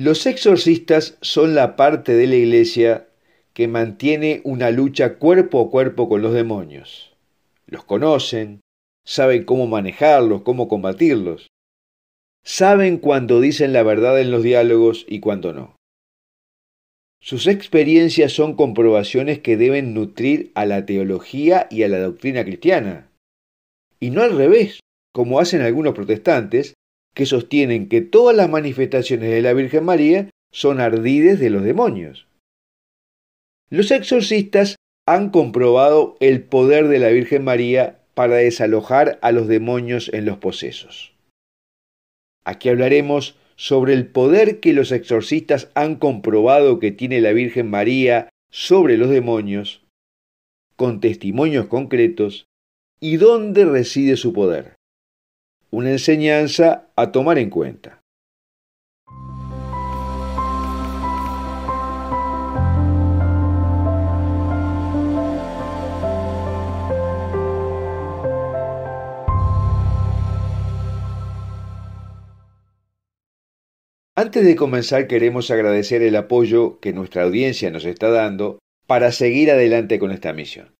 Los exorcistas son la parte de la iglesia que mantiene una lucha cuerpo a cuerpo con los demonios. Los conocen, saben cómo manejarlos, cómo combatirlos. Saben cuándo dicen la verdad en los diálogos y cuándo no. Sus experiencias son comprobaciones que deben nutrir a la teología y a la doctrina cristiana. Y no al revés, como hacen algunos protestantes, que sostienen que todas las manifestaciones de la Virgen María son ardides de los demonios. Los exorcistas han comprobado el poder de la Virgen María para desalojar a los demonios en los posesos. Aquí hablaremos sobre el poder que los exorcistas han comprobado que tiene la Virgen María sobre los demonios, con testimonios concretos, y dónde reside su poder una enseñanza a tomar en cuenta. Antes de comenzar queremos agradecer el apoyo que nuestra audiencia nos está dando para seguir adelante con esta misión.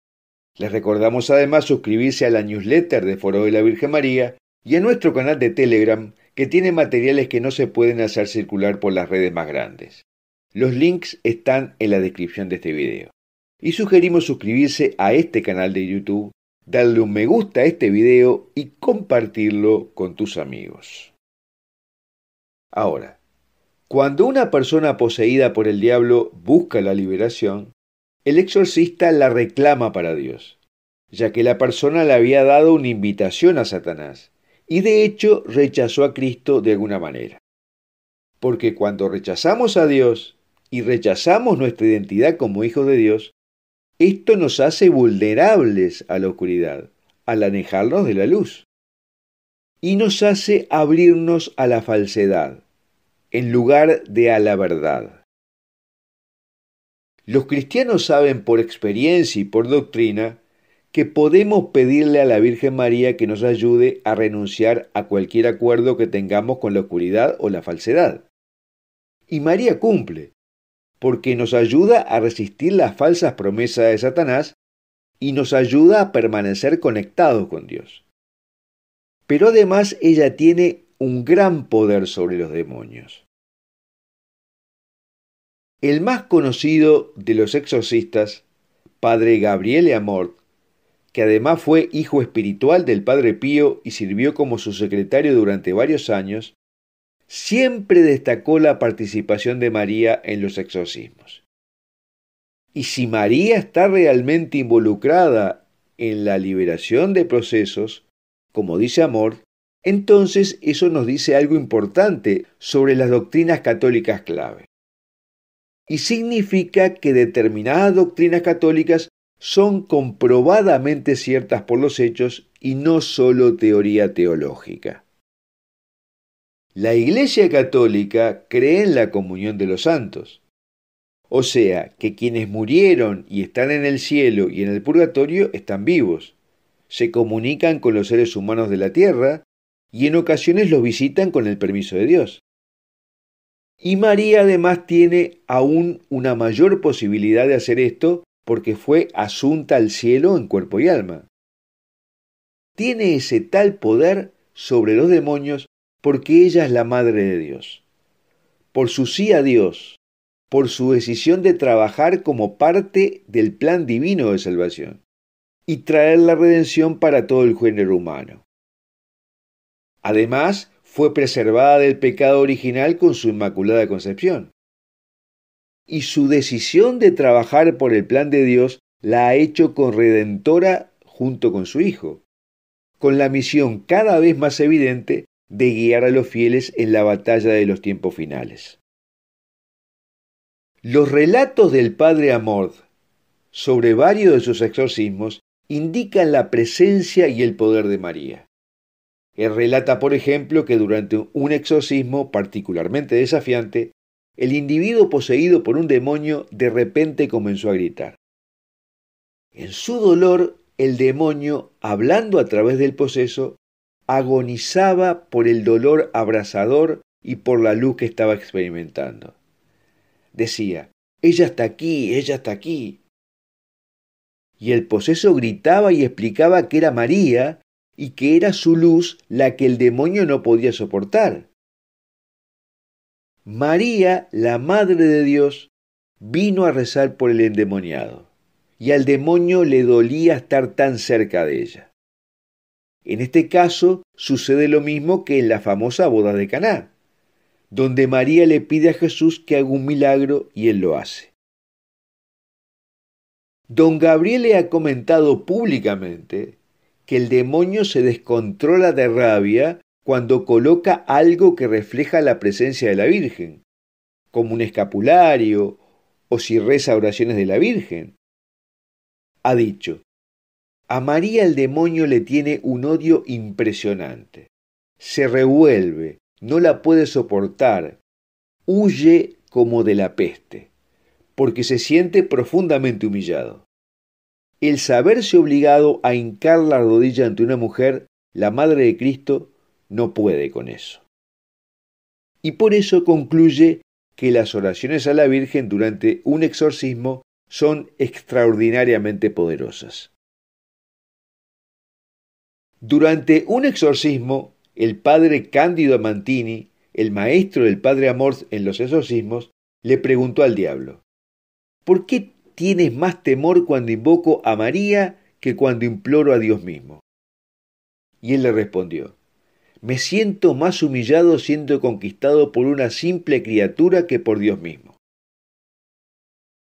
Les recordamos además suscribirse a la newsletter de Foro de la Virgen María y a nuestro canal de Telegram que tiene materiales que no se pueden hacer circular por las redes más grandes. Los links están en la descripción de este video. Y sugerimos suscribirse a este canal de YouTube, darle un me gusta a este video y compartirlo con tus amigos. Ahora, cuando una persona poseída por el diablo busca la liberación, el exorcista la reclama para Dios, ya que la persona le había dado una invitación a Satanás y de hecho rechazó a Cristo de alguna manera. Porque cuando rechazamos a Dios y rechazamos nuestra identidad como hijos de Dios, esto nos hace vulnerables a la oscuridad, al alejarnos de la luz. Y nos hace abrirnos a la falsedad, en lugar de a la verdad. Los cristianos saben por experiencia y por doctrina que podemos pedirle a la Virgen María que nos ayude a renunciar a cualquier acuerdo que tengamos con la oscuridad o la falsedad. Y María cumple, porque nos ayuda a resistir las falsas promesas de Satanás y nos ayuda a permanecer conectados con Dios. Pero además ella tiene un gran poder sobre los demonios. El más conocido de los exorcistas, Padre Gabriel Amort, que además fue hijo espiritual del Padre Pío y sirvió como su secretario durante varios años, siempre destacó la participación de María en los exorcismos. Y si María está realmente involucrada en la liberación de procesos, como dice Amor, entonces eso nos dice algo importante sobre las doctrinas católicas clave. Y significa que determinadas doctrinas católicas son comprobadamente ciertas por los hechos y no sólo teoría teológica. La Iglesia Católica cree en la comunión de los santos, o sea, que quienes murieron y están en el cielo y en el purgatorio están vivos, se comunican con los seres humanos de la tierra y en ocasiones los visitan con el permiso de Dios. Y María además tiene aún una mayor posibilidad de hacer esto porque fue asunta al cielo en cuerpo y alma. Tiene ese tal poder sobre los demonios porque ella es la Madre de Dios. Por su sí a Dios, por su decisión de trabajar como parte del plan divino de salvación y traer la redención para todo el género humano. Además, fue preservada del pecado original con su Inmaculada Concepción y su decisión de trabajar por el plan de Dios la ha hecho con Redentora junto con su Hijo, con la misión cada vez más evidente de guiar a los fieles en la batalla de los tiempos finales. Los relatos del padre Amord sobre varios de sus exorcismos indican la presencia y el poder de María. Él relata, por ejemplo, que durante un exorcismo particularmente desafiante, el individuo poseído por un demonio de repente comenzó a gritar. En su dolor, el demonio, hablando a través del poseso, agonizaba por el dolor abrasador y por la luz que estaba experimentando. Decía, ella está aquí, ella está aquí. Y el poseso gritaba y explicaba que era María y que era su luz la que el demonio no podía soportar. María, la Madre de Dios, vino a rezar por el endemoniado, y al demonio le dolía estar tan cerca de ella. En este caso sucede lo mismo que en la famosa boda de Caná, donde María le pide a Jesús que haga un milagro y él lo hace. Don Gabriel le ha comentado públicamente que el demonio se descontrola de rabia cuando coloca algo que refleja la presencia de la Virgen, como un escapulario o si reza oraciones de la Virgen. Ha dicho, a María el demonio le tiene un odio impresionante. Se revuelve, no la puede soportar, huye como de la peste, porque se siente profundamente humillado. El saberse obligado a hincar la rodilla ante una mujer, la Madre de Cristo, no puede con eso. Y por eso concluye que las oraciones a la Virgen durante un exorcismo son extraordinariamente poderosas. Durante un exorcismo, el padre Cándido Mantini, el maestro del padre Amors en los exorcismos, le preguntó al diablo, ¿por qué tienes más temor cuando invoco a María que cuando imploro a Dios mismo? Y él le respondió, me siento más humillado siendo conquistado por una simple criatura que por Dios mismo.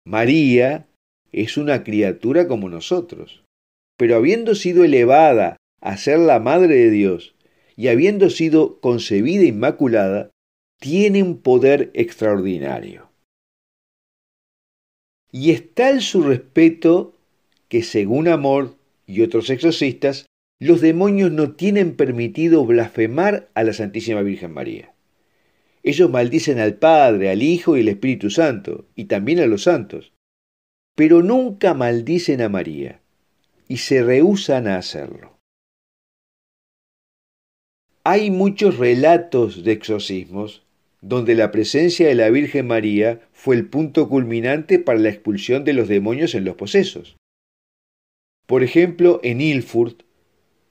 María es una criatura como nosotros, pero habiendo sido elevada a ser la Madre de Dios y habiendo sido concebida e inmaculada, tiene un poder extraordinario. Y es tal su respeto que según Amor y otros exorcistas, los demonios no tienen permitido blasfemar a la Santísima Virgen María. Ellos maldicen al Padre, al Hijo y al Espíritu Santo, y también a los santos, pero nunca maldicen a María, y se rehusan a hacerlo. Hay muchos relatos de exorcismos donde la presencia de la Virgen María fue el punto culminante para la expulsión de los demonios en los posesos. Por ejemplo, en Ilfurt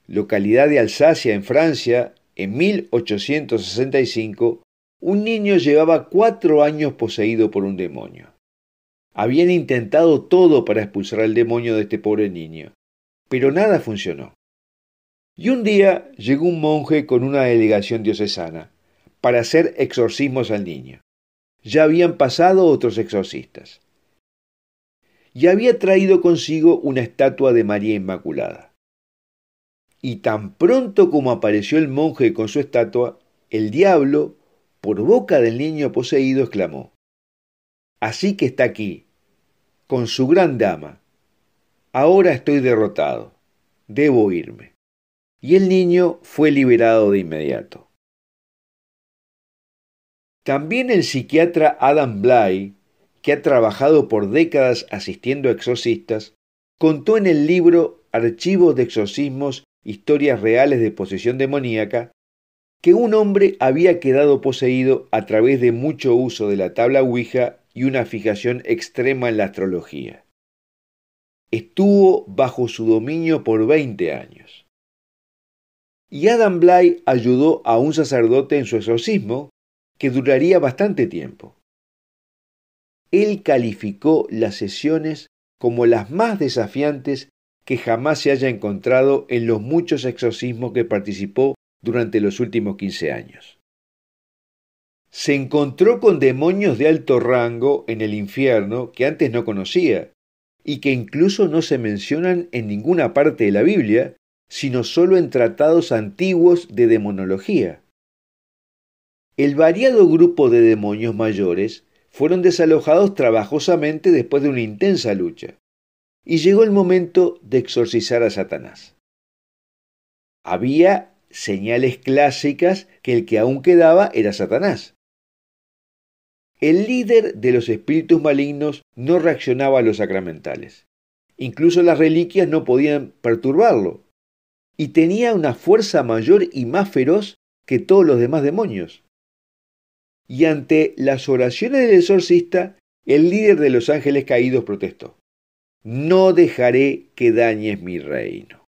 localidad de Alsacia en Francia, en 1865, un niño llevaba cuatro años poseído por un demonio. Habían intentado todo para expulsar al demonio de este pobre niño, pero nada funcionó. Y un día llegó un monje con una delegación diocesana para hacer exorcismos al niño. Ya habían pasado otros exorcistas. Y había traído consigo una estatua de María Inmaculada y tan pronto como apareció el monje con su estatua, el diablo, por boca del niño poseído, exclamó, Así que está aquí, con su gran dama. Ahora estoy derrotado, debo irme. Y el niño fue liberado de inmediato. También el psiquiatra Adam Bly, que ha trabajado por décadas asistiendo a exorcistas, contó en el libro Archivos de Exorcismos historias reales de posesión demoníaca, que un hombre había quedado poseído a través de mucho uso de la tabla Ouija y una fijación extrema en la astrología. Estuvo bajo su dominio por 20 años. Y Adam Bly ayudó a un sacerdote en su exorcismo, que duraría bastante tiempo. Él calificó las sesiones como las más desafiantes que jamás se haya encontrado en los muchos exorcismos que participó durante los últimos 15 años. Se encontró con demonios de alto rango en el infierno que antes no conocía y que incluso no se mencionan en ninguna parte de la Biblia, sino solo en tratados antiguos de demonología. El variado grupo de demonios mayores fueron desalojados trabajosamente después de una intensa lucha y llegó el momento de exorcizar a Satanás. Había señales clásicas que el que aún quedaba era Satanás. El líder de los espíritus malignos no reaccionaba a los sacramentales. Incluso las reliquias no podían perturbarlo. Y tenía una fuerza mayor y más feroz que todos los demás demonios. Y ante las oraciones del exorcista, el líder de los ángeles caídos protestó no dejaré que dañes mi reino.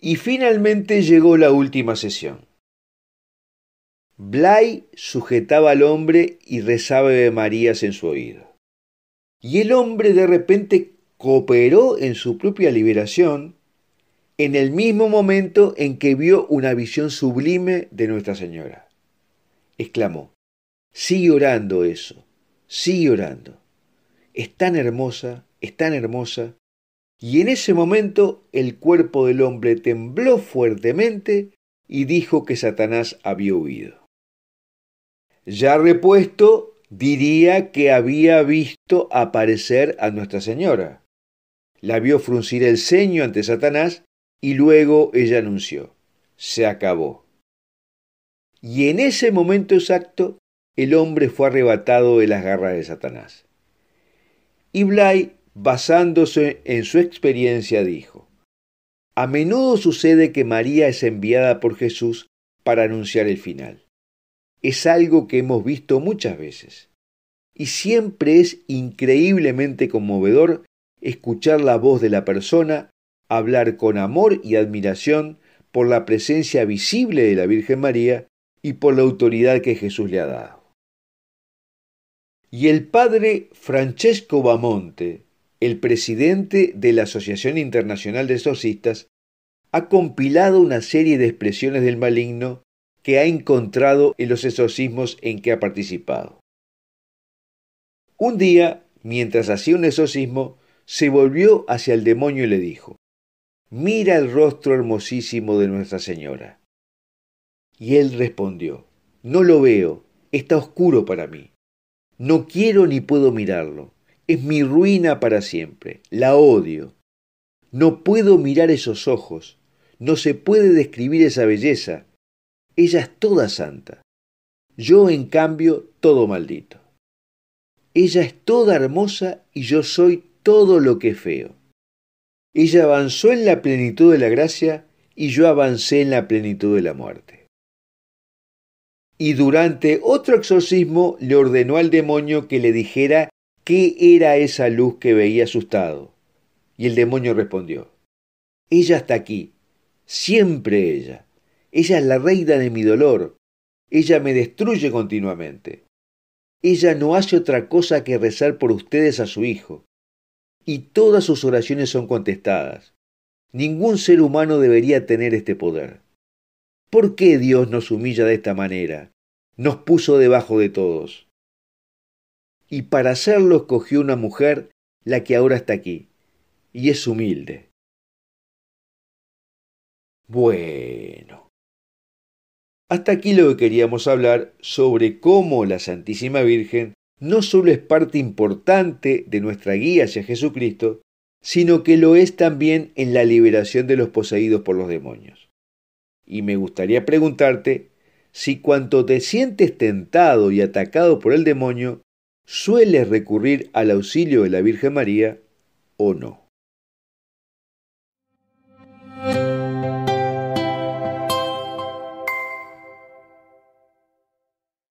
Y finalmente llegó la última sesión. Blay sujetaba al hombre y rezaba de Marías en su oído. Y el hombre de repente cooperó en su propia liberación en el mismo momento en que vio una visión sublime de Nuestra Señora. Exclamó, sigue orando eso, sigue orando es tan hermosa, es tan hermosa. Y en ese momento el cuerpo del hombre tembló fuertemente y dijo que Satanás había huido. Ya repuesto, diría que había visto aparecer a Nuestra Señora. La vio fruncir el ceño ante Satanás y luego ella anunció, se acabó. Y en ese momento exacto, el hombre fue arrebatado de las garras de Satanás. Y Blay, basándose en su experiencia, dijo, A menudo sucede que María es enviada por Jesús para anunciar el final. Es algo que hemos visto muchas veces. Y siempre es increíblemente conmovedor escuchar la voz de la persona, hablar con amor y admiración por la presencia visible de la Virgen María y por la autoridad que Jesús le ha dado y el padre Francesco Bamonte, el presidente de la Asociación Internacional de Exorcistas, ha compilado una serie de expresiones del maligno que ha encontrado en los exorcismos en que ha participado. Un día, mientras hacía un exorcismo, se volvió hacia el demonio y le dijo, Mira el rostro hermosísimo de Nuestra Señora. Y él respondió, No lo veo, está oscuro para mí. No quiero ni puedo mirarlo. Es mi ruina para siempre. La odio. No puedo mirar esos ojos. No se puede describir esa belleza. Ella es toda santa. Yo, en cambio, todo maldito. Ella es toda hermosa y yo soy todo lo que es feo. Ella avanzó en la plenitud de la gracia y yo avancé en la plenitud de la muerte y durante otro exorcismo le ordenó al demonio que le dijera qué era esa luz que veía asustado. Y el demonio respondió, Ella está aquí, siempre ella. Ella es la reina de mi dolor. Ella me destruye continuamente. Ella no hace otra cosa que rezar por ustedes a su hijo. Y todas sus oraciones son contestadas. Ningún ser humano debería tener este poder. ¿Por qué Dios nos humilla de esta manera? Nos puso debajo de todos. Y para hacerlo escogió una mujer, la que ahora está aquí, y es humilde. Bueno. Hasta aquí lo que queríamos hablar sobre cómo la Santísima Virgen no solo es parte importante de nuestra guía hacia Jesucristo, sino que lo es también en la liberación de los poseídos por los demonios. Y me gustaría preguntarte si cuando te sientes tentado y atacado por el demonio, sueles recurrir al auxilio de la Virgen María o no.